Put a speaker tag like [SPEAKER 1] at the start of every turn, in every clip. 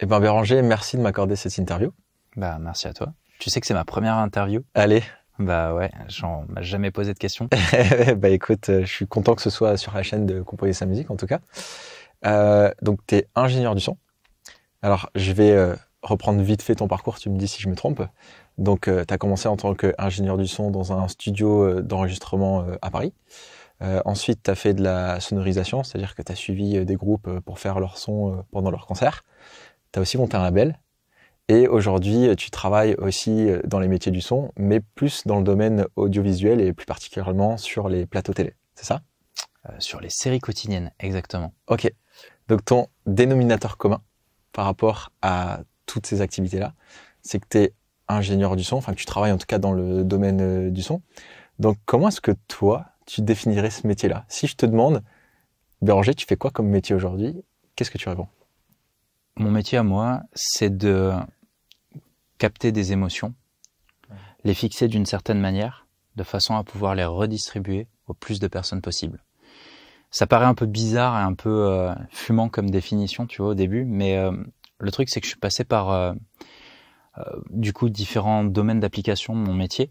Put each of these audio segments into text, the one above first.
[SPEAKER 1] Eh ben Béranger, merci de m'accorder cette interview. Bah merci à toi. Tu sais que c'est ma première interview. Allez. Bah ouais, j'en m'a jamais posé de questions.
[SPEAKER 2] bah écoute, euh, je suis content que ce soit sur la chaîne de Composer sa musique en tout cas. Euh, donc tu es ingénieur du son. Alors je vais euh, reprendre vite fait ton parcours, tu me dis si je me trompe. Donc euh, t'as tu as commencé en tant qu'ingénieur du son dans un studio d'enregistrement à Paris. ensuite, tu as fait de la sonorisation, c'est-à-dire que tu as suivi des groupes pour faire leur son pendant leurs concerts aussi monté un label. Et aujourd'hui, tu travailles aussi euh, dans les métiers du son, mais plus dans le domaine audiovisuel et plus particulièrement sur les plateaux télé. C'est ça euh, Sur les séries quotidiennes, exactement. Ok. Donc ton dénominateur commun par rapport à toutes ces activités-là, c'est que tu es ingénieur du son, enfin que tu travailles en tout cas dans le domaine euh, du son. Donc comment est-ce que toi, tu définirais ce métier-là Si je te demande,
[SPEAKER 1] Béranger, tu fais quoi comme métier aujourd'hui Qu'est-ce que tu réponds métier à moi, c'est de capter des émotions, les fixer d'une certaine manière, de façon à pouvoir les redistribuer au plus de personnes possible. Ça paraît un peu bizarre et un peu euh, fumant comme définition, tu vois, au début, mais euh, le truc, c'est que je suis passé par, euh, du coup, différents domaines d'application de mon métier.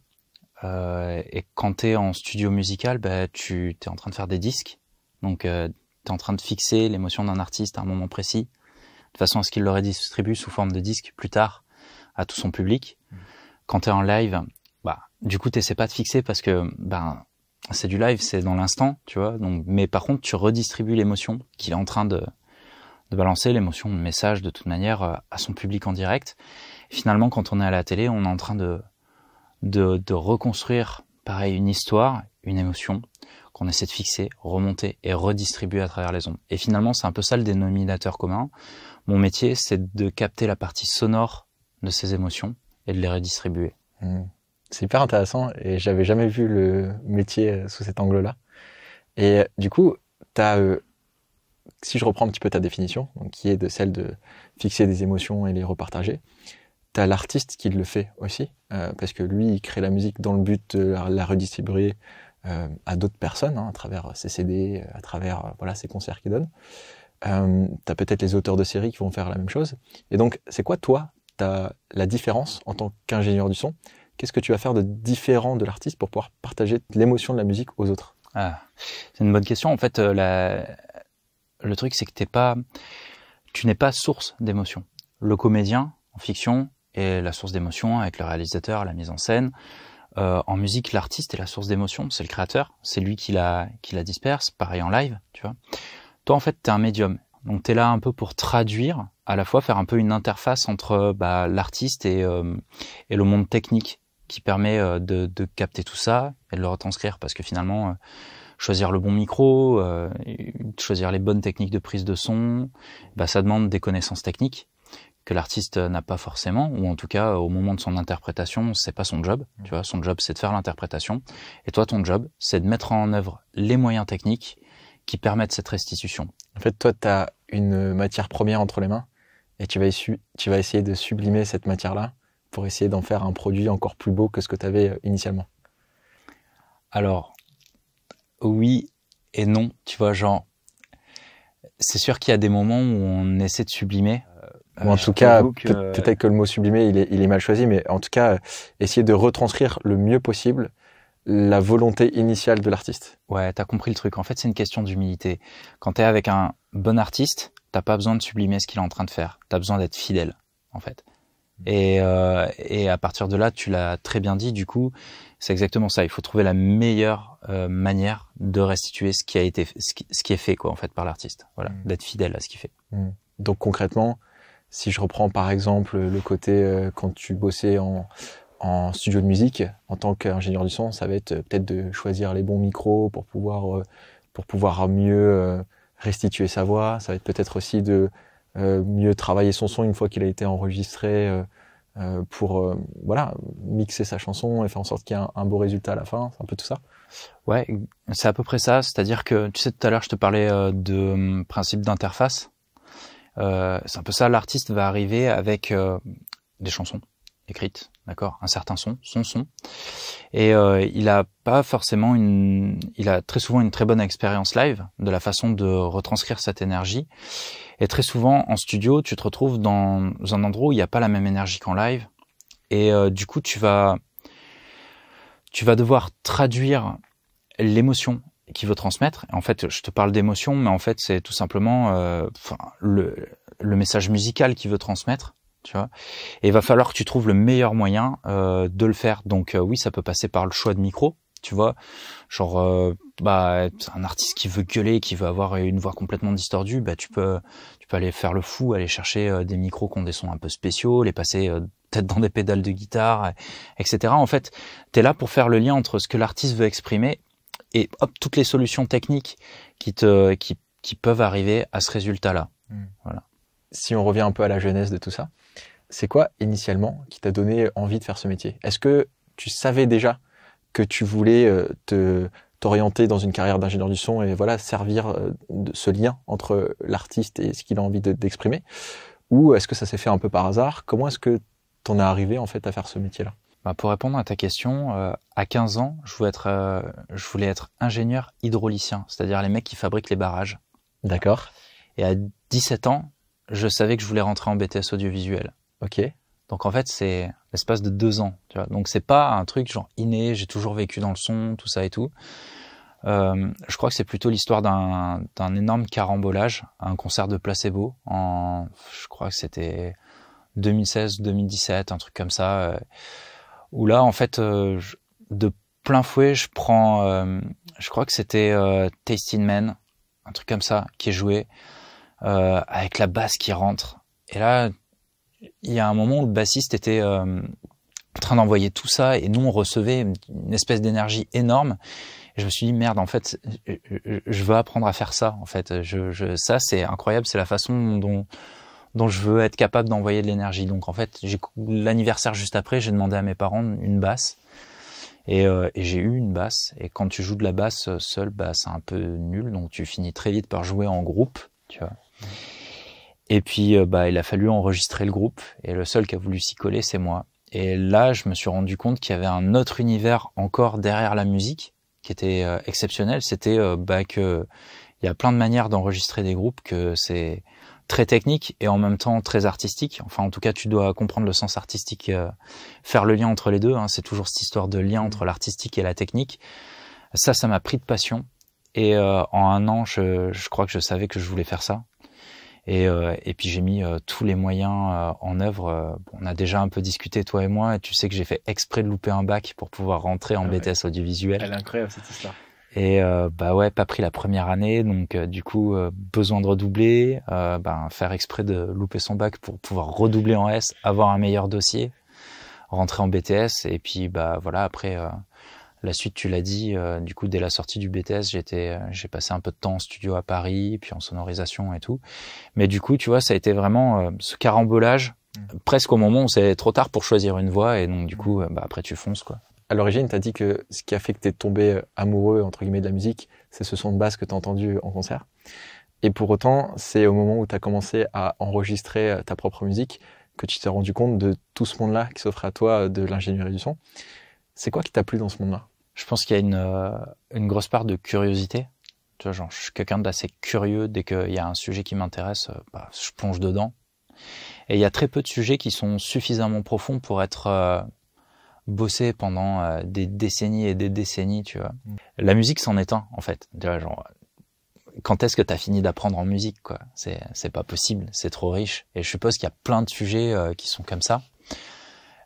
[SPEAKER 1] et quand tu es en studio musical, bah, tu es en train de faire des disques, donc tu es en train de fixer l'émotion d'un artiste à un moment précis, de façon à ce qu'il le redistribue sous forme de disque plus tard à tout son public. Mm. Quand tu es en live, bah, du coup, tu pas de fixer parce que ben c'est du live, c'est dans l'instant, tu vois. Donc, mais par contre, tu redistribues l'émotion qu'il est en train de, de balancer, l'émotion, le message, de toute manière, euh, à son public en direct. finalement, quand on est à la télé, on est en train de, de, de reconstruire, pareil, une histoire, une émotion qu'on essaie de fixer, remonter et redistribuer à travers les ondes. Et finalement, c'est un peu ça le dénominateur commun. Mon métier, c'est de capter la partie sonore de ces émotions et de les redistribuer. Hmm. C'est hyper intéressant
[SPEAKER 2] et j'avais jamais vu le métier euh, sous cet angle-là.
[SPEAKER 1] Et euh, du coup,
[SPEAKER 2] as, euh, si je reprends un petit peu ta définition, qui est de celle de fixer des émotions et les repartager, tu as l'artiste qui le fait aussi, parce que lui, il crée la musique dans le but de la redistribuer à d'autres personnes, hein, à travers ses CD, à travers voilà, ses concerts qu'il donne. Euh, t'as tu as peut-être les auteurs de séries qui vont faire la même chose. Et donc, c'est quoi, toi, as la différence en tant qu'ingénieur du son Qu'est-ce que tu vas faire de
[SPEAKER 1] différent de l'artiste pour pouvoir partager l'émotion de la musique aux autres ah, C'est une bonne question. En fait, euh, le truc, c'est que pas... tu n'es pas source d'émotion. Le comédien, en fiction, est la source d'émotion avec le réalisateur, la mise en scène. Euh, en musique, l'artiste est la source d'émotion, c'est le créateur, c'est lui qui la, qui la disperse. Pareil en live, tu vois toi en fait tu es un médium. Donc tu es là un peu pour traduire, à la fois faire un peu une interface entre euh, bah, l'artiste euh, et, le monde technique qui permet euh, de, capter tout ça et de le retranscrire parce que finalement choisir le bon micro, choisir les bonnes techniques de prise de son, bah, ça demande des connaissances techniques que l'artiste n'a pas forcément, ou en tout cas au moment de son interprétation, c'est pas son job. Tu vois, son job c'est de faire l'interprétation, et toi ton job c'est de mettre en œuvre les moyens techniques qui permettent cette restitution. En fait, toi, tu as une matière première entre les mains et tu vas,
[SPEAKER 2] tu vas essayer de sublimer cette matière-là pour essayer d'en faire un produit encore plus beau que ce que tu avais euh,
[SPEAKER 1] initialement. Alors, oui et non, tu vois, genre, c'est sûr qu'il y a des moments où on essaie de sublimer. Euh, ou en
[SPEAKER 2] euh, tout cas, peut-être que... le mot sublimer, il est, mal choisi, mais en tout cas, essayer de retranscrire le
[SPEAKER 1] mieux possible la volonté initiale de l'artiste. Ouais, t'as compris le truc. En fait, c'est une question d'humilité. Quand t'es avec un bon artiste, t'as pas besoin de sublimer ce qu'il est en train de faire. T'as besoin d'être fidèle, en fait. Mm. Et, euh, et, à partir de là, tu l'as très bien dit, du coup, c'est exactement ça. Il faut trouver la meilleure euh, manière de restituer ce qui a été, ce qui, est fait, quoi, en fait, par l'artiste. Voilà, mm. d'être fidèle à ce qu'il fait. Mm. Donc concrètement, si
[SPEAKER 2] je reprends par exemple le côté euh, quand tu bossais en, en studio de musique, en tant qu'ingénieur du son, ça va être euh, peut-être de choisir les bons micros pour pouvoir, euh, pour pouvoir mieux euh, restituer sa voix. Ça va être peut-être aussi de mieux travailler son son une fois qu'il a été enregistré pour voilà mixer sa chanson et faire en sorte qu'il y ait un, beau résultat à la fin. C'est un peu tout ça.
[SPEAKER 1] Ouais, c'est à peu près ça. C'est-à-dire que tu sais tout à l'heure je te parlais de hum, principe d'interface. c'est un peu ça. L'artiste va arriver avec des chansons écrite, d'accord, un certain son, son son, et euh, il a pas forcément une, il a très souvent une très bonne expérience live de la façon de retranscrire cette énergie, et très souvent en studio tu te retrouves dans un endroit où il n'y a pas la même énergie qu'en live, et euh, du coup tu vas, tu vas devoir traduire l'émotion qui veut transmettre. En fait, je te parle d'émotion, mais en fait c'est tout simplement euh, le, le message musical qui veut transmettre tu vois. Et il va falloir que tu trouves le meilleur moyen euh, de le faire. Donc euh, oui, ça peut passer par le choix de micro, tu vois. Genre, euh, bah, un artiste qui veut gueuler, qui veut avoir une voix complètement distordue, bah tu peux, tu peux aller faire le fou, aller chercher euh, des micros qui ont des sons un peu spéciaux, les passer peut-être dans des pédales de guitare, etc. En fait, tu es là pour faire le lien entre ce que l'artiste veut exprimer et hop, toutes les solutions techniques qui te, qui, qui peuvent arriver à ce résultat-là. Hmm. Voilà. Si on revient un peu à la jeunesse de
[SPEAKER 2] tout ça, c'est quoi initialement qui t'a donné envie de faire ce métier Est-ce que tu savais déjà que tu voulais euh, te t'orienter dans une carrière d'ingénieur du son et voilà servir euh, de ce lien entre l'artiste et ce qu'il a envie d'exprimer ou est-ce que ça s'est
[SPEAKER 1] fait un peu par hasard Comment est-ce que en es arrivé en fait à faire ce métier-là bah Pour répondre à ta question, euh, à 15 ans, je voulais être, je voulais être ingénieur hydraulicien, c'est-à-dire les mecs qui fabriquent les barrages. D'accord. Et à 17 ans, je savais que je voulais rentrer en BTS audiovisuel. Ok. Donc en fait, c'est l'espace de deux ans. Tu vois. Donc c'est pas un truc genre inné, j'ai toujours vécu dans le son, tout ça et tout. Euh, je crois que c'est plutôt l'histoire d'un, énorme carambolage, un concert de placebo en, je crois que c'était 2016-2017, un truc comme ça, euh, où là, en fait, euh, de plein fouet, je prends, je crois que c'était Tasting men un truc comme ça, qui est joué, avec la basse qui rentre. Et là, il y a un moment où le bassiste était euh, en train d'envoyer tout ça et nous on recevait une espèce d'énergie énorme. Et je me suis dit merde, en fait, je veux apprendre à faire ça. En fait, je, ça c'est incroyable, c'est la façon dont dont je veux être capable d'envoyer de l'énergie. Donc en fait, l'anniversaire juste après, j'ai demandé à mes parents une basse. Euh, et, j'ai eu une basse. Et quand tu joues de la basse seule, bah, c'est un peu nul. Donc tu finis très vite par jouer en groupe, tu vois. Et puis, euh, bah, il a fallu enregistrer le groupe. Et le seul qui a voulu s'y coller, c'est moi. Et là, je me suis rendu compte qu'il y avait un autre univers encore derrière la musique qui était euh, exceptionnel. C'était euh, bah, que il y a plein de manières d'enregistrer des groupes que c'est très technique et en même temps très artistique. Enfin, en tout cas, tu dois comprendre le sens artistique, faire le lien entre les deux. Hein. C'est toujours cette histoire de lien entre l'artistique et la technique. Ça, ça m'a pris de passion. Et en un an, je crois que je savais que je voulais faire ça. Et, euh, puis j'ai mis euh, tous les moyens euh, en œuvre. Euh, on a déjà un peu discuté toi et moi, et tu sais que j'ai fait exprès de louper un bac pour pouvoir rentrer en BTS ah audiovisuel. Elle est incroyable cette histoire. Et bah ouais, pas pris la première année, donc du coup besoin de redoubler, bah, faire exprès de louper son bac pour pouvoir redoubler en S, avoir un meilleur dossier, rentrer en BTS et puis bah voilà après la suite, tu l'as dit, euh, du coup, dès la sortie du BTS, j'étais, euh, j'ai passé un peu de temps en studio à Paris, puis en sonorisation et tout. Mais du coup, tu vois, ça a été vraiment euh, ce carambolage, mm. presque au moment où c'est trop tard pour choisir une voie, et donc du coup, bah, après, tu fonces, quoi. À l'origine,
[SPEAKER 2] tu as dit que ce qui a fait que tu es tombé amoureux, entre guillemets, de la musique, c'est ce son de basse que tu as entendu en concert. Et pour autant, c'est au moment où tu as commencé à enregistrer ta propre musique que tu t'es rendu compte de tout ce monde-là qui s'offrait à toi de l'ingénierie du son. C'est quoi qui t'a
[SPEAKER 1] plu dans ce monde-là je pense qu'il y a une, euh, une grosse part de curiosité. Tu vois, genre, je suis quelqu'un d'assez curieux. Dès qu'il y a un sujet qui m'intéresse, euh, bah, je plonge dedans. Et il y a très peu de sujets qui sont suffisamment profonds pour être euh, bossés pendant des décennies et des décennies, tu vois. Mm. La musique s'en éteint, en fait. Tu vois, genre, quand est-ce que tu as fini d'apprendre en musique, quoi C'est, pas possible, c'est trop riche. Et je suppose qu'il y a plein de sujets qui sont comme ça.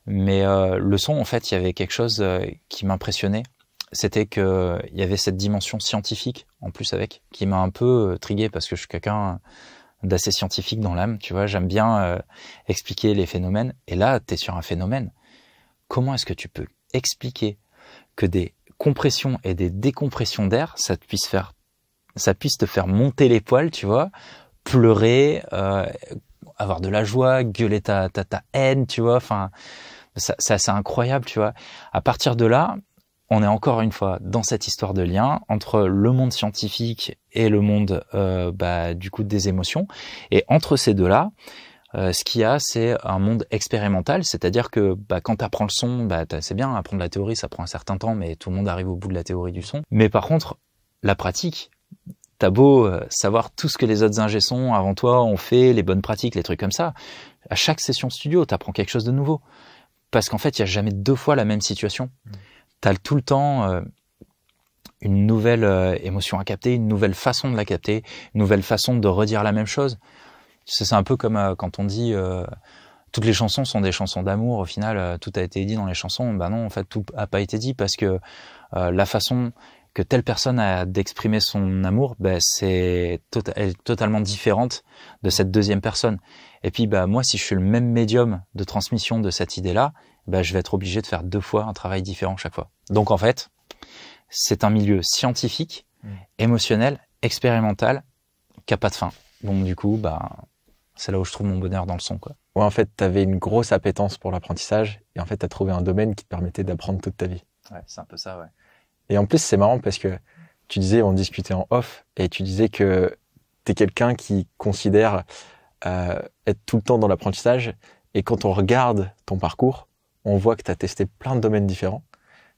[SPEAKER 1] Mais le son, en fait, il y avait quelque chose qui m'impressionnait c'était qu'il y avait cette dimension scientifique en plus avec, qui m'a un peu euh, trigué parce que je suis quelqu'un d'assez scientifique dans l'âme, tu vois, j'aime bien euh, expliquer les phénomènes. Et là, tu es sur un phénomène. Comment est-ce que tu peux expliquer que des compressions et des décompressions d'air, ça te puisse faire, ça puisse te faire monter les poils, tu vois, pleurer, euh, avoir de la joie, gueuler ta, ta, ta haine, tu vois, enfin, ça, ça c'est incroyable, tu vois. À partir de là, on est encore une fois dans cette histoire de lien entre le monde scientifique et le monde euh, bah, du coup des émotions. Et entre ces deux-là, euh, ce qu'il y a, c'est un monde expérimental, c'est-à-dire que bah, quand tu apprends le son, bah, c'est bien, apprendre la théorie, ça prend un certain temps, mais tout le monde arrive au bout de la théorie du son. Mais par contre, la pratique, t'as beau euh, savoir tout ce que les autres ingé sont avant toi ont fait, les bonnes pratiques, les trucs comme ça, à chaque session studio, tu apprends quelque chose de nouveau. Parce qu'en fait, il n'y a jamais deux fois la même situation. Mmh tu as tout le temps euh, une nouvelle euh, émotion à capter, une nouvelle façon de la capter, une nouvelle façon de redire la même chose. C'est un peu comme euh, quand on dit toutes les chansons sont des chansons d'amour. Au final, tout a été dit dans les chansons. Ben non, en fait, tout n'a pas été dit parce que la façon que telle personne a d'exprimer son amour, ben c'est tota, totalement différente de cette deuxième personne. Et puis, ben, moi, si je suis le même médium de transmission de cette idée-là, bah, je vais être obligé de faire deux fois un travail différent chaque fois. Donc en fait, c'est un milieu scientifique, mm. émotionnel, expérimental, qui n'a pas de fin. bon du coup, bah, c'est là où je trouve mon bonheur dans le son. Quoi. Ouais, en
[SPEAKER 2] fait, tu avais une grosse appétence pour l'apprentissage et en fait, tu as trouvé un domaine qui te permettait d'apprendre toute ta vie.
[SPEAKER 1] Ouais, c'est un peu ça, ouais.
[SPEAKER 2] Et en plus, c'est marrant parce que tu disais, on discutait en off, et tu disais que tu es quelqu'un qui considère euh, être tout le temps dans l'apprentissage. Et quand on regarde ton parcours, on voit que tu as testé plein de domaines différents.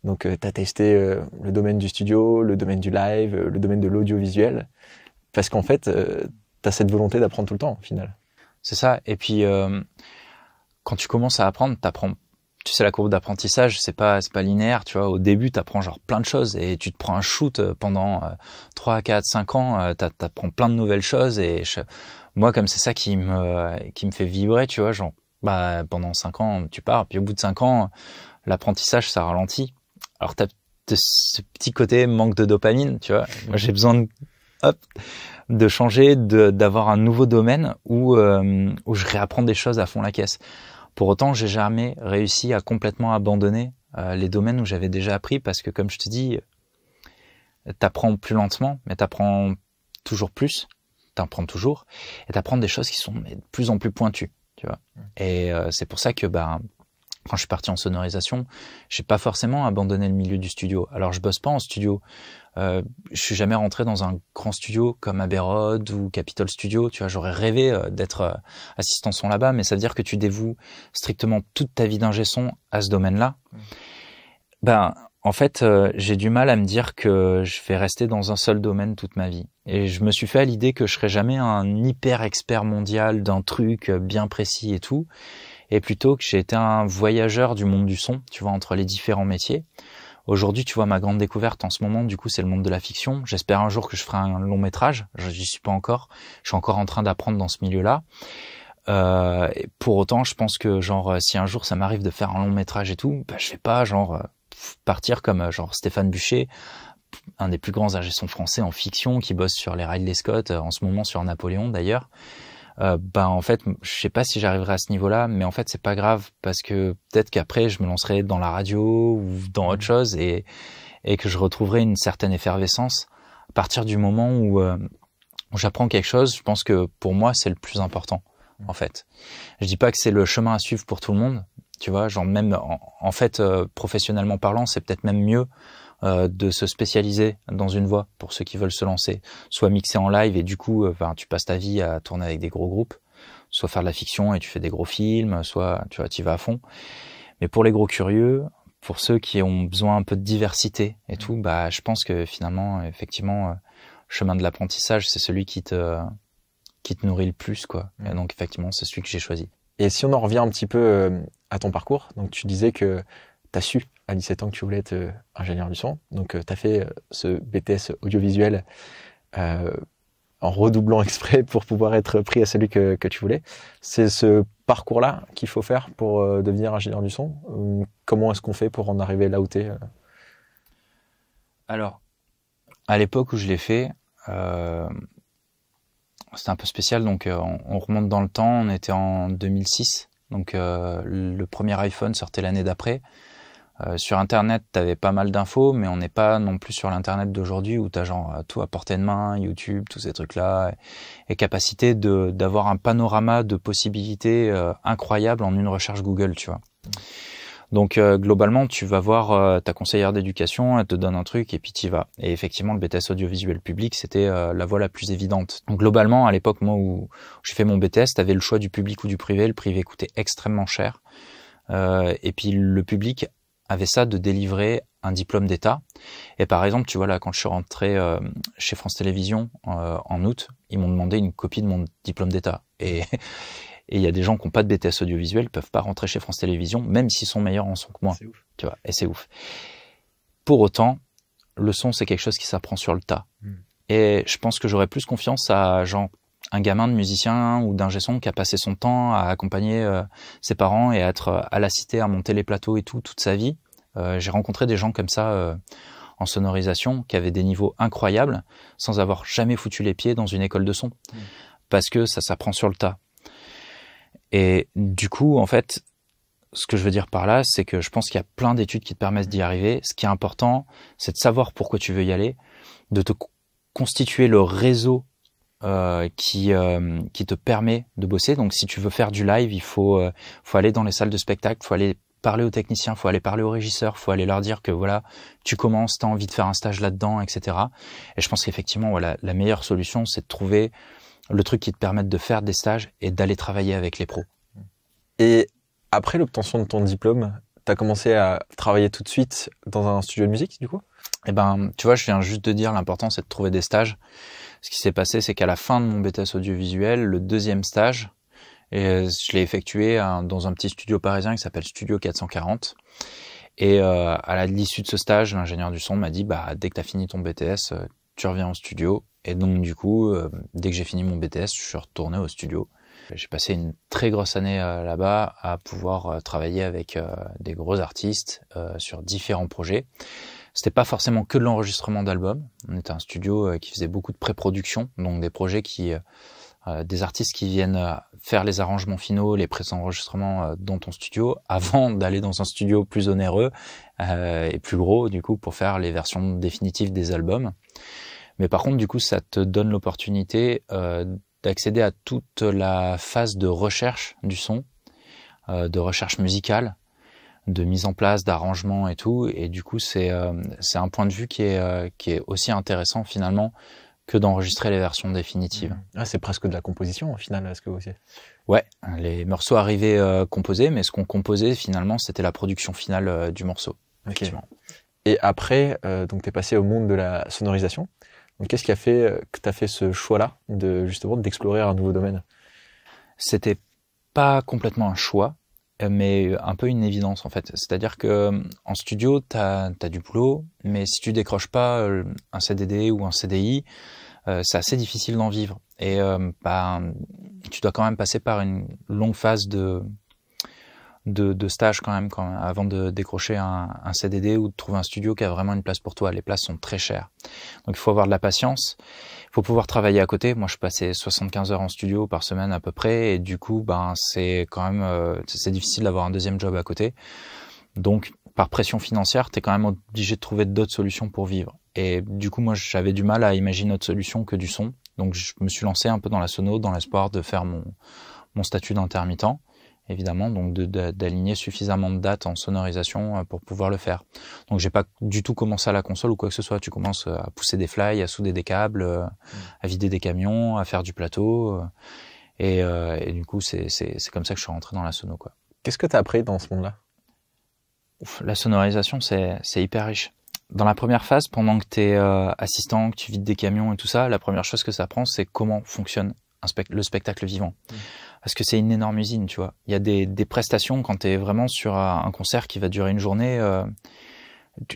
[SPEAKER 2] Donc, euh, tu as testé euh, le domaine du studio, le domaine du live, euh, le domaine de l'audiovisuel,
[SPEAKER 1] parce qu'en fait, tu as cette volonté d'apprendre tout le temps, au final. C'est ça. Et puis, quand tu commences à apprendre, t'apprends. Tu sais, la courbe d'apprentissage, c'est pas, c'est pas linéaire, tu vois. Au début, t'apprends genre plein de choses et tu te prends un shoot pendant 3, quatre, cinq ans, t'apprends plein de nouvelles choses et moi, comme c'est ça qui me, qui me fait vibrer, tu vois, genre, bah, pendant cinq ans, tu pars. Puis au bout de cinq ans, l'apprentissage, ça ralentit. Alors, tu ce petit côté manque de dopamine, tu vois. Moi, j'ai besoin de, hop, de changer, d'avoir un nouveau domaine où, euh, où je réapprends des choses à fond la caisse. Pour autant, j'ai jamais réussi à complètement abandonner euh, les domaines où j'avais déjà appris parce que, comme je te dis, t'apprends plus lentement, mais t'apprends toujours plus, t'apprends toujours, et t'apprends des choses qui sont de plus en plus pointues. Et euh, c'est pour ça que bah quand je suis parti en sonorisation, j'ai pas forcément abandonné le milieu du studio. Alors je bosse pas en studio. Euh, je suis jamais rentré dans un grand studio comme à Road ou Capitol Studio. Tu vois, j'aurais rêvé euh, d'être assistant son là-bas, mais ça veut dire que tu dévoues strictement toute ta vie d'ingé son à ce domaine-là. Ben, en fait, euh, j'ai du mal à me dire que je vais rester dans un seul domaine toute ma vie. Et je me suis fait à l'idée que je serais jamais un hyper expert mondial d'un truc euh, bien précis et tout. Et plutôt que j'ai été un voyageur du monde du son, tu vois, entre les différents métiers. Aujourd'hui, tu vois, ma grande découverte en ce moment, du coup, c'est le monde de la fiction. J'espère un jour que je ferai un long métrage. Je n'y suis pas encore. Je suis encore en train d'apprendre dans ce milieu-là. Euh, pour autant, je pense que genre si un jour ça m'arrive de faire un long métrage et tout, je bah, je fais pas genre euh, partir comme euh, genre Stéphane Bucher, un des plus grands ingénieurs français en fiction qui bosse sur les Ridley Scott euh, en ce moment sur Napoléon d'ailleurs. Euh, bah en fait, je sais pas si j'arriverai à ce niveau-là, mais en fait c'est pas grave parce que peut-être qu'après je me lancerai dans la radio ou dans autre mmh. chose et et que je retrouverai une certaine effervescence à partir du moment où, euh, où j'apprends quelque chose. Je pense que pour moi c'est le plus important mmh. en fait. Je dis pas que c'est le chemin à suivre pour tout le monde, tu vois, genre même en, fait, euh, professionnellement parlant, c'est peut-être même mieux euh, de se spécialiser dans une voix pour ceux qui veulent se lancer. Soit mixer en live et du coup, ben, tu passes ta vie à tourner avec des gros groupes, soit faire de la fiction et tu fais des gros films, soit tu vois, y vas à fond. Mais pour les gros curieux, pour ceux qui ont besoin un peu de diversité et tout, bah, je pense que finalement, effectivement, le euh, chemin de l'apprentissage, c'est celui qui te, qui te nourrit le plus, quoi. Et mm. donc, effectivement, c'est celui que j'ai choisi. Et si
[SPEAKER 2] on en revient un petit peu à ton parcours. Donc, tu disais que tu as su à 17 ans que tu voulais être euh, ingénieur du son. Donc, euh, tu as fait euh, ce BTS audiovisuel en redoublant exprès pour pouvoir être pris à celui que, tu voulais. C'est ce parcours-là qu'il faut faire pour devenir ingénieur du son. comment est-ce qu'on fait pour en arriver là où tu es
[SPEAKER 1] Alors, à l'époque où je l'ai fait, c'était un peu spécial, donc on, remonte dans le temps, on était en 2006. Donc euh, le premier iPhone sortait l'année d'après. Euh, sur Internet, tu avais pas mal d'infos, mais on n'est pas non plus sur l'Internet d'aujourd'hui où tu as genre euh, tout à portée de main, YouTube, tous ces trucs-là, et, et, capacité d'avoir un panorama de possibilités incroyables en une recherche Google, tu vois. Donc euh, globalement, tu vas voir euh, ta conseillère d'éducation, elle te donne un truc et puis y vas. Et effectivement, le BTS audiovisuel public, c'était euh, la voie la plus évidente. Donc globalement, à l'époque, moi où j'ai fait mon BTS, avais le choix du public ou du privé. Le privé coûtait extrêmement cher. et puis le public avait ça de délivrer un diplôme d'État. Et par exemple, tu vois là, quand je suis rentré chez France Télévisions en août, ils m'ont demandé une copie de mon diplôme d'État. Et, Et il y a des gens qui n'ont pas de BTS audiovisuel, peuvent pas rentrer chez France Télévisions, même s'ils sont meilleurs en son que moi. Tu vois, et c'est ouf. Pour autant, le son, c'est quelque chose qui s'apprend sur le tas. Hmm. Et je pense que j'aurais plus confiance à un gamin de musicien ou d'ingé son qui a passé son temps à accompagner euh, ses parents et à être euh, à la cité, à monter les plateaux et tout toute sa vie. Euh, j'ai rencontré des gens comme ça en sonorisation qui avaient des niveaux incroyables sans avoir jamais foutu les pieds dans une école de son. Hmm. Parce que ça s'apprend sur le tas. Et du coup, en fait, ce que je veux dire par là, c'est que je pense qu'il y a plein d'études qui te permettent d'y arriver. Ce qui est important, c'est de savoir pourquoi tu veux y aller, de te constituer le réseau euh, qui euh, qui te permet de bosser. Donc, si tu veux faire du live, il faut euh, faut aller dans les salles de spectacle, faut aller parler aux techniciens, faut aller parler aux régisseurs, faut aller leur dire que voilà, tu commences, t'as envie de faire un stage là-dedans, etc. Et je pense qu'effectivement, voilà, la meilleure solution, c'est de trouver le truc qui te permet de faire des stages et d'aller travailler avec les pros.
[SPEAKER 2] Et après l'obtention de ton diplôme, tu as commencé à travailler tout de suite dans un studio de musique, du coup
[SPEAKER 1] Eh ben, tu vois, je viens juste de dire l'important, c'est de trouver des stages. Ce qui s'est passé, c'est qu'à la fin de mon BTS audiovisuel, le deuxième stage, euh, je l'ai effectué hein, dans un petit studio parisien qui s'appelle Studio 440. Et euh, à l'issue de ce stage, l'ingénieur du son m'a dit, bah, dès que tu as fini ton BTS, euh, tu reviens au studio, et donc du coup, euh, dès que j'ai fini mon BTS, je suis retourné au studio. J'ai passé une très grosse année euh, là-bas à pouvoir euh, travailler avec des gros artistes sur différents projets. C'était pas forcément que de l'enregistrement d'albums. On était un studio qui faisait beaucoup de pré-production, donc des projets qui, des artistes qui viennent faire les arrangements finaux, les pré-enregistrements dans ton studio avant d'aller dans un studio plus onéreux et plus gros du coup pour faire les versions définitives des albums. Mais par contre, du coup, ça te donne l'opportunité euh, d'accéder à toute la phase de recherche du son, euh, de recherche musicale, de mise en place, d'arrangement et tout. Et du coup, c'est euh, un point de vue qui est, euh, qui est aussi intéressant finalement que d'enregistrer les versions définitives. Mmh. Ah, c'est presque de la composition au final, ce que vous aussi. Ouais, les morceaux arrivaient euh, composés, mais ce qu'on composait finalement, c'était la production finale du morceau. Effectivement.
[SPEAKER 2] Et après, euh, donc t'es passé au monde de la sonorisation. Qu'est-ce qui a fait euh, que tu as fait ce choix-là
[SPEAKER 1] de justement d'explorer un nouveau domaine C'était pas complètement un choix, mais un peu une évidence en fait. C'est-à-dire que euh, en studio, tu as, du boulot, mais si tu décroches pas euh, un CDD ou un CDI, c'est assez difficile d'en vivre. Et bah, tu dois quand même passer par une longue phase de de, de stage quand même, avant de décrocher un, un, CDD ou de trouver un studio qui a vraiment une place pour toi. Les places sont très chères. Donc il faut avoir de la patience, il faut pouvoir travailler à côté. Moi je passais 75 heures en studio par semaine à peu près et du coup ben c'est quand même euh, c'est difficile d'avoir un deuxième job à côté. Donc par pression financière, tu es quand même obligé de trouver d'autres solutions pour vivre. Et du coup, moi, j'avais du mal à imaginer autre solution que du son. Donc, je me suis lancé un peu dans la sono, dans l'espoir de faire mon, mon statut d'intermittent évidemment, donc d'aligner suffisamment de dates en sonorisation euh, pour pouvoir le faire. Donc j'ai pas du tout commencé à la console ou quoi que ce soit. Tu commences euh, à pousser des fly, à souder des câbles, euh, mm. à vider des camions, à faire du plateau. Et, du coup, c'est comme ça que je suis rentré dans la sono. Qu'est-ce que tu as appris dans ce monde-là La sonorisation, c'est hyper riche. Dans la première phase, pendant que tu es assistant, que tu vides des camions et tout ça, la première chose que ça apprend, c'est comment fonctionne le spectacle vivant. Mm parce que c'est une énorme usine, tu vois. Il y a des, des prestations quand tu es vraiment sur un concert qui va durer une journée. Euh,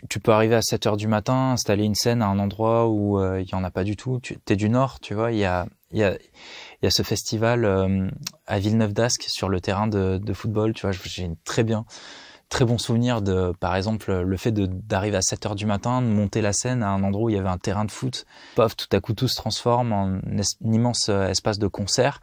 [SPEAKER 1] tu, peux arriver à 7 heures du matin, installer une scène à un endroit où euh, il n'y y en a pas du tout. Tu es du Nord, tu vois. Il y a, il y a, il y a ce festival euh, à Villeneuve d'Ascq sur le terrain de, de football, tu vois. J'ai très bien, très bon souvenir de, par exemple, le fait d'arriver à 7 heures du matin, de monter la scène à un endroit où il y avait un terrain de foot. Paf, tout à coup, tout se transforme en un immense espace de concert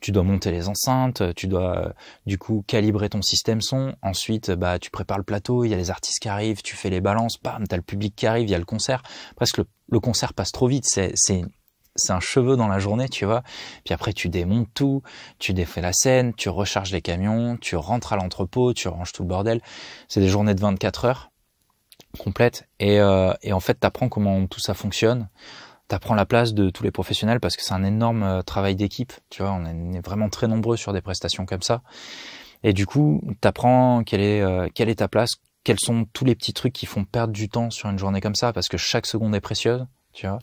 [SPEAKER 1] tu dois monter les enceintes, tu dois euh, du coup calibrer ton système son. Ensuite, euh, bah tu prépares le plateau, il y a les artistes qui arrivent, tu fais les balances, bam, t'as le public qui arrive, il y a le concert. Presque le, le concert passe trop vite, c'est c'est un cheveu dans la journée, tu vois. Puis après, tu démontes tout, tu défais la scène, tu recharges les camions, tu rentres à l'entrepôt, tu ranges tout le bordel. C'est des journées de 24 heures complètes. Et, euh, et en fait, tu apprends comment tout ça fonctionne apprends la place de tous les professionnels parce que c'est un énorme euh, travail d'équipe. Tu vois, on est vraiment très nombreux sur des prestations comme ça. Et du coup, t'apprends quelle est euh, quelle est ta place, quels sont tous les petits trucs qui font perdre du temps sur une journée comme ça parce que chaque seconde est précieuse. Tu vois.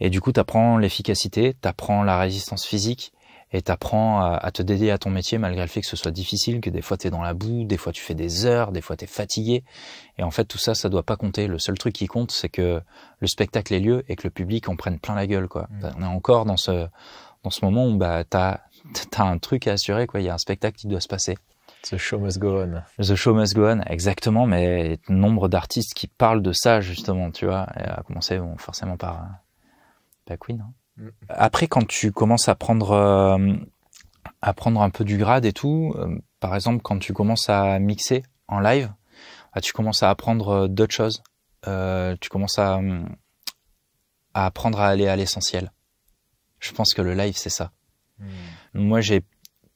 [SPEAKER 1] Et du coup, tu apprends l'efficacité, apprends la résistance physique, et t'apprends à, te dédier à ton métier malgré le fait que ce soit difficile, que des fois t'es dans la boue, des fois tu fais des heures, des fois t'es fatigué. Et en fait, tout ça, ça doit pas compter. Le seul truc qui compte, c'est que le spectacle ait lieu et que le public en prenne plein la gueule, quoi. Mm. Bah, on est encore dans ce, dans ce moment où, bah, t'as, t'as un truc à assurer, quoi. Il y a un spectacle qui doit se passer. The show must go on. The show must go on, exactement, mais nombre d'artistes qui parlent de ça, justement, tu vois, et à commencer, bon, forcément par, euh, par hein. Mm. Après, quand tu commences à prendre, euh, à prendre un peu du grade et tout, euh, par exemple, quand tu commences à mixer en live, bah, tu commences à apprendre euh, d'autres choses. tu commences à, mm, à, apprendre à aller à l'essentiel. Je pense que le live, c'est ça. Mm. Moi, j'ai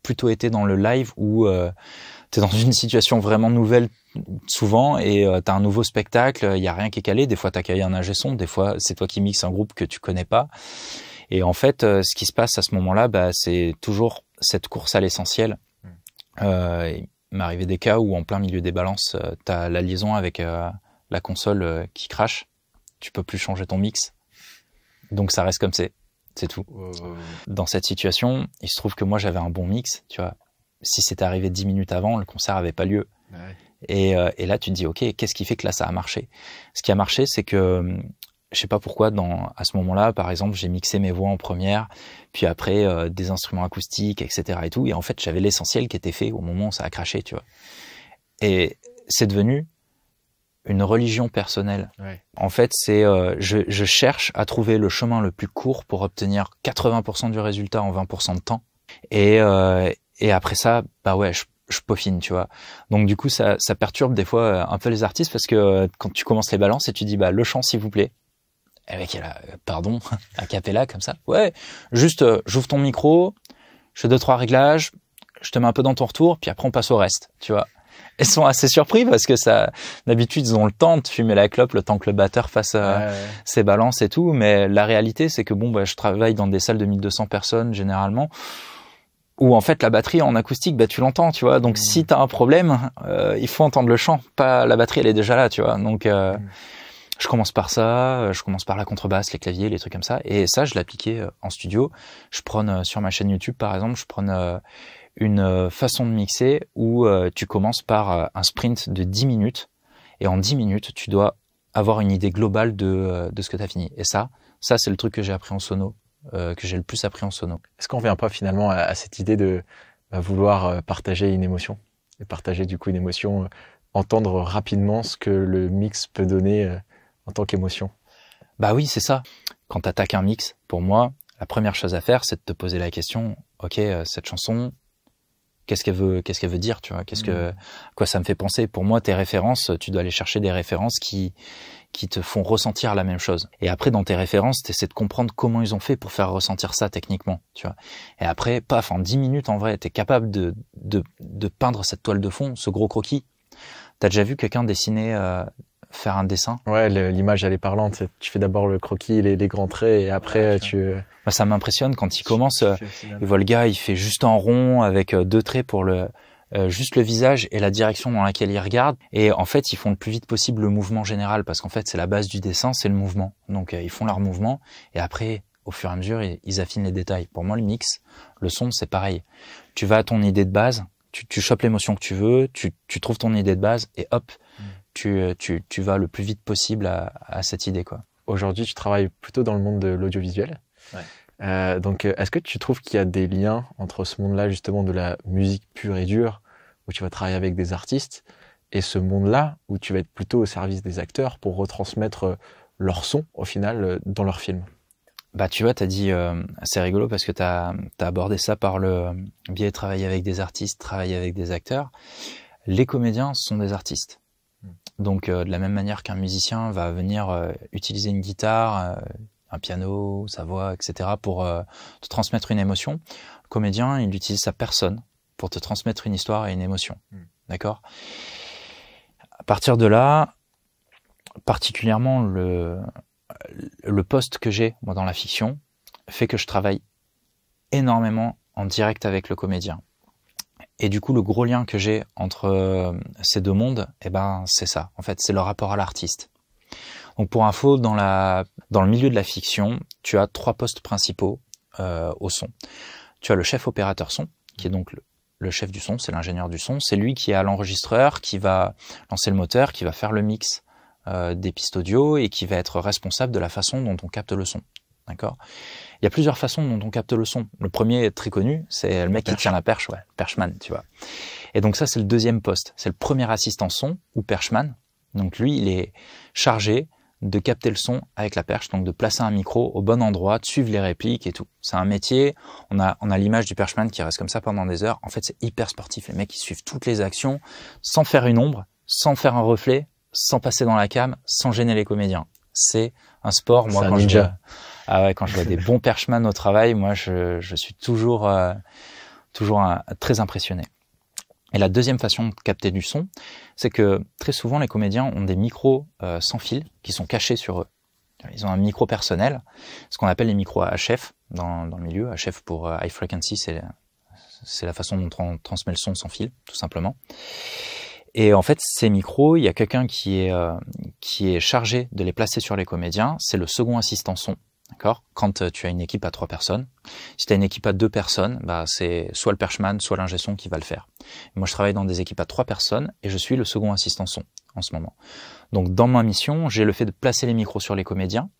[SPEAKER 1] plutôt été dans le live où tu es dans une situation vraiment nouvelle, souvent et euh, t'as un nouveau spectacle, il y a rien qui est calé, des fois tu accueilles un ingé son, des fois c'est toi qui mixes un groupe que tu connais pas. Et en fait, euh, ce qui se passe à ce moment-là, bah, c'est toujours cette course à l'essentiel. Mm. Euh, il m'est arrivé des cas où en plein milieu des balances, t'as la liaison avec la console qui crache, tu peux plus changer ton mix. Donc ça reste comme c'est. C'est tout. Dans cette situation, il se trouve que moi j'avais un bon mix, tu vois. Si c'était arrivé dix minutes avant, le concert n'avait pas lieu. Et, euh, et là, tu te dis, OK, qu'est-ce qui fait que là, ça a marché Ce qui a marché, c'est que euh, je sais pas pourquoi dans à ce moment-là par exemple j'ai mixé mes voix en première puis après euh, des instruments acoustiques etc et tout et en fait j'avais l'essentiel qui était fait au moment où ça a craché tu vois et c'est devenu une religion personnelle ouais. en fait c'est je, je, cherche à trouver le chemin le plus court pour obtenir 80% du résultat en 20% de temps et et après ça bah ouais je je peaufine, tu vois. Donc du coup, ça, ça perturbe des fois euh, un peu les artistes parce que euh, quand tu commences les balances et tu dis bah le chant s'il vous plaît. avec, eh ben, euh, pardon, a cappella comme ça. Ouais, juste j'ouvre ton micro, je fais deux trois réglages, je te mets un peu dans ton retour, puis après on passe au reste, tu vois. Elles sont assez surpris parce que ça, d'habitude, ils ont le temps de fumer la clope, le temps que le batteur fasse ses balances et tout. Mais la réalité, c'est que bon, bah, je travaille dans des salles de 1200 personnes généralement où en fait la batterie en acoustique bah tu l'entends tu vois donc si mmh. si t'as un problème euh, il faut entendre le chant pas la batterie elle est déjà là tu vois donc euh, mmh. je commence par ça euh, je commence par la contrebasse les claviers les trucs comme ça et ça je l'appliquais en studio je prends sur ma chaîne YouTube par exemple je prends une façon de mixer où tu commences par un sprint de 10 minutes et en 10 minutes tu dois avoir une idée globale de, de ce que t'as fini et ça ça c'est le truc que j'ai appris en sono euh, que j'ai le plus appris en sono. Est-ce qu'on vient pas finalement à, cette idée de bah, vouloir euh, partager une
[SPEAKER 2] émotion et partager du coup une émotion, euh, entendre rapidement ce que le mix peut donner
[SPEAKER 1] en tant qu'émotion Bah oui, c'est ça. Quand tu attaques un mix, pour moi, la première chose à faire, c'est de te poser la question ok, cette chanson, qu'est-ce qu'elle veut, qu'est-ce qu'elle veut dire, tu vois, qu'est-ce que, mmh. quoi ça me fait penser. Pour moi, tes références, tu dois aller chercher des références qui qui te font ressentir la même chose. Et après, dans tes références, t'essaies de comprendre comment ils ont fait pour faire ressentir ça techniquement, tu vois. Et après, paf, en dix minutes, en vrai, tu t'es capable de, de, peindre cette toile de fond, ce gros croquis. T'as déjà vu quelqu'un dessiner, euh, faire un dessin Ouais, l'image, elle est parlante. Tu fais d'abord le croquis, les, les, grands traits, et après, tu... Euh, bah, ça m'impressionne quand il commence, il voit euh, le gars, il fait juste un rond avec deux traits pour le euh, juste le visage et la direction dans laquelle ils regardent. Et en fait, ils font le plus vite possible le mouvement général, parce qu'en fait, c'est la base du dessin, c'est le mouvement. Donc, euh, ils font leur mouvement, et après, au fur et à mesure, ils, affinent les détails. Pour moi, le mix, le son, c'est pareil. Tu vas à ton idée de base, tu, tu chopes l'émotion que tu veux, tu, tu, trouves ton idée de base, et hop, mm. tu, euh, tu, tu, vas le plus vite possible à, cette idée. quoi. Aujourd'hui, tu travailles plutôt dans le monde de l'audiovisuel. Ouais.
[SPEAKER 2] donc, est-ce que tu trouves qu'il y a des liens entre ce monde-là, justement, de la musique pure et dure, où tu vas travailler avec des artistes, et ce monde-là où tu vas être plutôt au service des acteurs pour
[SPEAKER 1] retransmettre euh, leur son, au final, euh, dans leur film. Bah, tu vois, tu as dit, euh, c'est rigolo parce que tu as, abordé ça par le biais de travailler avec des artistes, travailler avec des acteurs. Les comédiens sont des artistes. Hmm. Donc, de la même manière qu'un musicien va venir utiliser une guitare, un piano, sa voix, etc., pour te transmettre une émotion, le comédien, il utilise sa personne, pour te transmettre une histoire et une émotion. Hmm. D'accord À partir de là, particulièrement le, le poste que j'ai dans la fiction fait que je travaille énormément en direct avec le comédien. Et du coup, le gros lien que j'ai entre euh, ces deux mondes, eh ben, c'est ça. En fait, c'est le rapport à l'artiste. Donc, pour info, dans la, dans le milieu de la fiction, tu as trois postes principaux euh, au son. Tu as le chef opérateur son, qui est donc le le chef du son, c'est l'ingénieur du son, c'est lui qui est à l'enregistreur, qui va lancer le moteur, qui va faire le mix euh, des pistes audio et qui va être responsable de la façon dont on capte le son. D'accord Il y a plusieurs façons dont on capte le son. Le premier est très connu, c'est le mec qui tient la perche, ouais, perchman, tu vois. Et donc ça, c'est le deuxième poste. C'est le premier assistant son ou perchman. Donc lui, il est chargé de capter le son avec la perche, donc de placer un micro au bon endroit, de suivre les répliques et tout. C'est un métier, on a, on a l'image du perchman qui reste comme ça pendant des heures. En fait, c'est hyper sportif. Les mecs, ils suivent toutes les actions sans faire une ombre, sans faire un reflet, sans passer dans la cam, sans gêner les comédiens. C'est un sport, moi, quand je, vois, ah ouais, quand je vois des bons perchman au travail, moi, je, je suis toujours, euh, toujours très impressionné. Et la deuxième façon de capter du son, c'est que très souvent les comédiens ont des micros euh, sans fil qui sont cachés sur eux. Ils ont un micro personnel, ce qu'on appelle les micros HF dans, dans le milieu. HF pour euh, high frequency, c'est la façon dont on transmet le son sans fil, tout simplement. Et en fait, ces micros, il y a quelqu'un qui est euh, qui est chargé de les placer sur les comédiens. C'est le second assistant son D'accord Quand euh, tu as une équipe à trois personnes. Si tu as une équipe à deux personnes, bah, c'est soit le perchman, soit l'ingé son qui va le faire. Moi, je travaille dans des équipes à trois personnes et je suis le second assistant son en ce moment. Donc, dans ma mission, j'ai le fait de placer les micros sur les comédiens.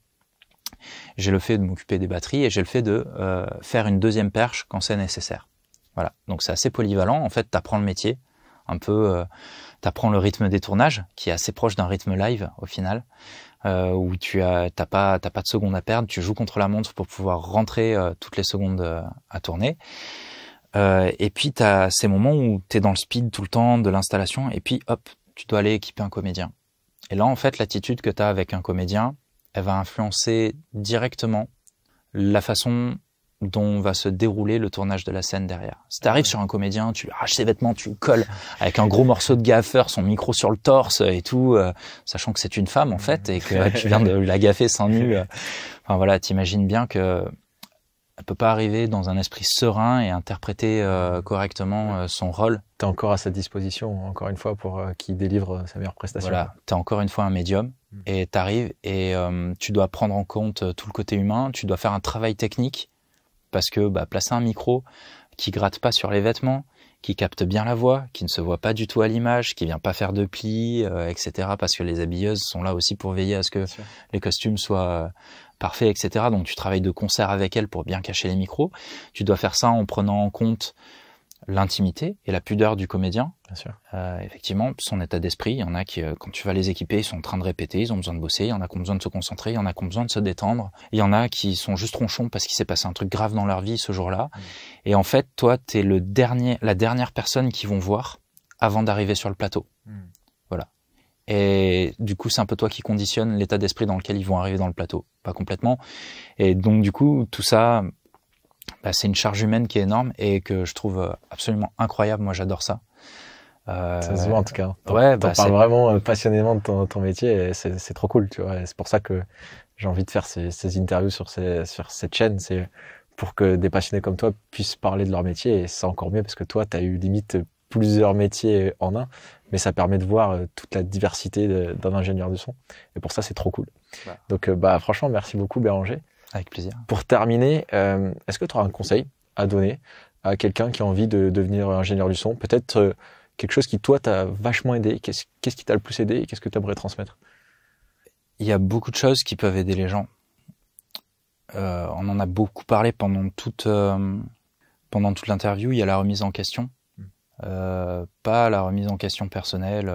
[SPEAKER 1] J'ai le fait de m'occuper des batteries et j'ai le fait de euh, faire une deuxième perche quand c'est nécessaire. Voilà. Donc, c'est assez polyvalent. En fait, tu apprends le métier un peu, euh, tu apprends le rythme des tournages, qui est assez proche d'un rythme live au final. Euh, où tu as t'as pas t'as pas de seconde à perdre, tu joues contre la montre pour pouvoir rentrer euh, toutes les secondes euh, à tourner. et puis tu as ces moments où tu es dans le speed tout le temps de l'installation et puis hop, tu dois aller équiper un comédien. Et là en fait, l'attitude que tu as avec un comédien, elle va influencer directement la façon dont va se dérouler le tournage de la scène derrière. Si t'arrives sur un comédien, tu lui arraches ses vêtements, tu le colles avec un gros morceau de gaffeur, son micro sur le torse et tout, euh, sachant que c'est une femme en fait et que tu viens de la gaffer sans nu. Euh. Enfin voilà, t'imagines bien que elle peut pas arriver dans un esprit serein et interpréter euh, correctement son rôle. Tu es encore à sa disposition, encore une fois, pour qu'il délivre sa meilleure prestation. Voilà, tu es encore une fois un médium mm. et tu arrives et tu dois prendre en compte tout le côté humain, tu dois faire un travail technique parce que bah, placer un micro qui gratte pas sur les vêtements, qui capte bien la voix, qui ne se voit pas du tout à l'image, qui vient pas faire de plis, euh, etc. Parce que les habilleuses sont là aussi pour veiller à ce que les costumes soient euh, parfaits, etc. Donc tu travailles de concert avec elles pour bien cacher les micros. Tu dois faire ça en prenant en compte l'intimité et la pudeur du comédien. Bien euh, effectivement, son état d'esprit. Il y en a qui, euh, quand tu vas les équiper, ils sont en train de répéter, ils ont besoin de bosser, il y en a qui ont besoin de se concentrer, il y en a qui ont besoin de se détendre, il y en a qui sont juste tronchons parce qu'il s'est passé un truc grave dans leur vie ce jour-là. Mm. Et en fait, toi, tu es le dernier, la dernière personne qu'ils vont voir avant d'arriver sur le plateau. Mm. Voilà. Et du coup, c'est un peu toi qui conditionne l'état d'esprit dans lequel ils vont arriver dans le plateau. Pas complètement. Et donc, du coup, tout ça, bah, c'est une charge humaine qui est énorme et que je trouve euh, absolument incroyable. Moi, j'adore ça. Euh, ça se voit en tout cas. Ouais, bah, parles vraiment
[SPEAKER 2] euh, passionnément de ton, métier et c'est trop cool, C'est pour ça que j'ai envie de faire ces, interviews sur, cette chaîne. C'est pour que des passionnés comme toi puissent parler de leur métier et c'est encore mieux parce que toi, tu as eu limite plusieurs métiers en un, mais ça permet de voir toute la diversité d'un ingénieur de son. Et pour ça, c'est trop cool. Donc, bah, franchement, merci beaucoup, Béranger. Avec plaisir. Pour terminer, euh, est-ce que tu auras un conseil à donner à quelqu'un qui a envie de devenir ingénieur du son Peut-être euh, quelque chose qui, toi, t'a vachement aidé. Qu'est-ce qui t'a le plus aidé et qu'est-ce que tu aimerais transmettre
[SPEAKER 1] Il y a beaucoup de choses qui peuvent aider les gens. Euh, on en a beaucoup parlé pendant toute, pendant toute l'interview. Il y a la remise en question. Hmm. pas la remise en question personnelle,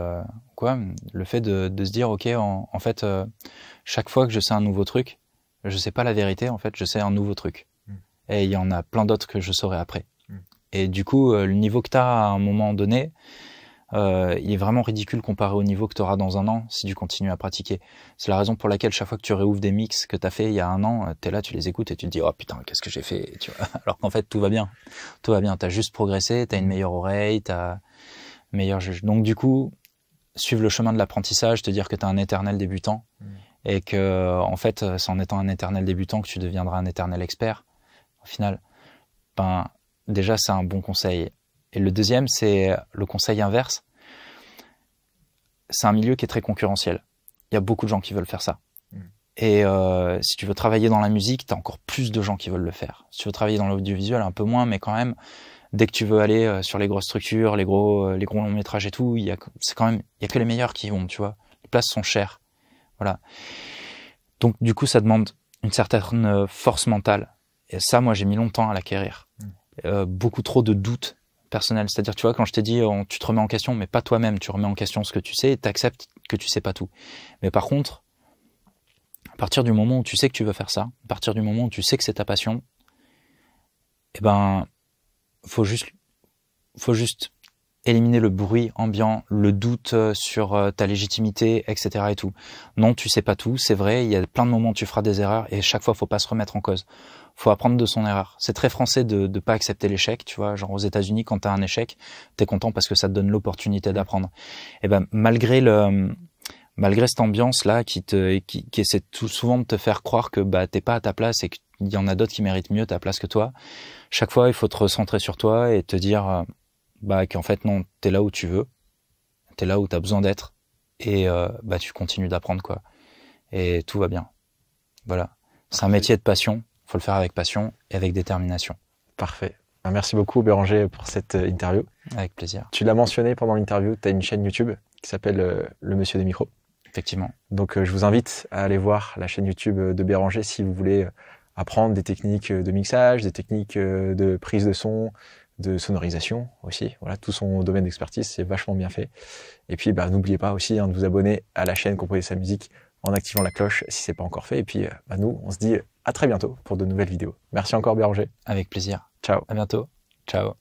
[SPEAKER 1] quoi. Le fait de, se dire, ok, en, fait, chaque fois que je sais un nouveau truc, je sais pas la vérité, en fait, je sais un nouveau truc. Hmm. Et il y en a plein d'autres que je saurai après. Hmm. Et du coup, euh, le niveau que tu as à un moment donné, euh, il est vraiment ridicule comparé au niveau que tu auras dans un an si tu continues à pratiquer. C'est la raison pour laquelle chaque fois que tu réouvres des mix que tu as fait il y a un an, euh, tu es là, tu les écoutes et tu te dis, oh putain, qu'est-ce que j'ai fait tu vois Alors qu'en fait, tout va bien. Tout va bien. Tu as juste progressé, tu as une meilleure oreille, tu as meilleur juge. Donc du coup, suivre le chemin de l'apprentissage, te dire que tu es un éternel débutant. Hmm et que en fait euh, c'est en étant un éternel débutant que tu deviendras un éternel expert au final ben déjà c'est un bon conseil et le deuxième c'est le conseil inverse c'est un milieu qui est très concurrentiel il y a beaucoup de gens qui veulent faire ça mm. et euh, si tu veux travailler dans la musique, tu as encore plus de gens qui veulent le faire. Si tu veux travailler dans l'audiovisuel, un peu moins, mais quand même, dès que tu veux aller euh, sur les grosses structures, les gros, les gros longs métrages et tout, il y a, c'est quand même, il y a que les meilleurs qui vont, tu vois. Les places sont chères. Voilà. Donc du coup, ça demande une certaine euh, force mentale. Et ça, moi, j'ai mis longtemps à l'acquérir. Mm. Euh, beaucoup trop de doutes personnels. C'est-à-dire, tu vois, quand je t'ai dit, tu te remets en question, mais pas toi-même. Tu remets en question ce que tu sais et t'acceptes que tu sais pas tout. Mais par contre, à partir du moment où tu sais que tu veux faire ça, à partir du moment où tu sais que c'est ta passion, eh ben, faut juste, faut juste éliminer le bruit ambiant, le doute euh, sur euh, ta légitimité, etc. et tout. Non, tu sais pas tout, c'est vrai, il y a plein de moments où tu feras des erreurs et chaque fois, faut pas se remettre en cause. Faut apprendre de son erreur. C'est très français de ne pas accepter l'échec, tu vois. Genre aux États-Unis, quand t'as un échec, t'es content parce que ça te donne l'opportunité d'apprendre. Et eh ben malgré le malgré cette ambiance là qui te qui, qui essaie tout souvent de te faire croire que bah t'es pas à ta place et qu'il y en a d'autres qui méritent mieux ta place que toi. Chaque fois, il faut te recentrer sur toi et te dire euh, bah qu'en fait non, t'es là où tu veux, t'es là où t'as besoin d'être, et euh, bah tu continues d'apprendre quoi, et tout va bien. Voilà, c'est un métier de passion, faut le faire avec passion et avec détermination. Parfait. Bah, merci beaucoup Béranger pour cette euh, interview. Avec plaisir. Tu l'as mentionné
[SPEAKER 2] pendant l'interview, tu as une chaîne YouTube qui s'appelle euh, Le Monsieur des Micros. Effectivement. Donc je vous invite à aller voir la chaîne YouTube de Béranger si vous voulez apprendre des techniques de mixage, des techniques de prise de son, de sonorisation aussi. Voilà, tout son domaine d'expertise, c'est vachement bien fait. Et puis, bah, n'oubliez pas aussi hein, de vous abonner à la chaîne Composer sa musique en activant la cloche si c'est pas encore fait. Et puis, euh, bah, nous, on se dit à très bientôt pour de nouvelles vidéos. Merci encore, Béranger. Avec plaisir. Ciao. À bientôt. Ciao.